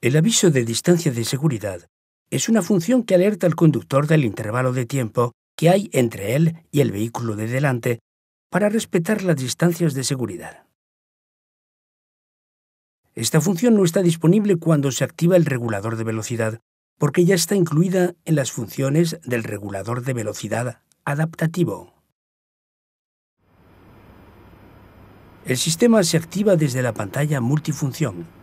El aviso de distancia de seguridad es una función que alerta al conductor del intervalo de tiempo que hay entre él y el vehículo de delante para respetar las distancias de seguridad. Esta función no está disponible cuando se activa el regulador de velocidad, porque ya está incluida en las funciones del regulador de velocidad adaptativo. El sistema se activa desde la pantalla multifunción.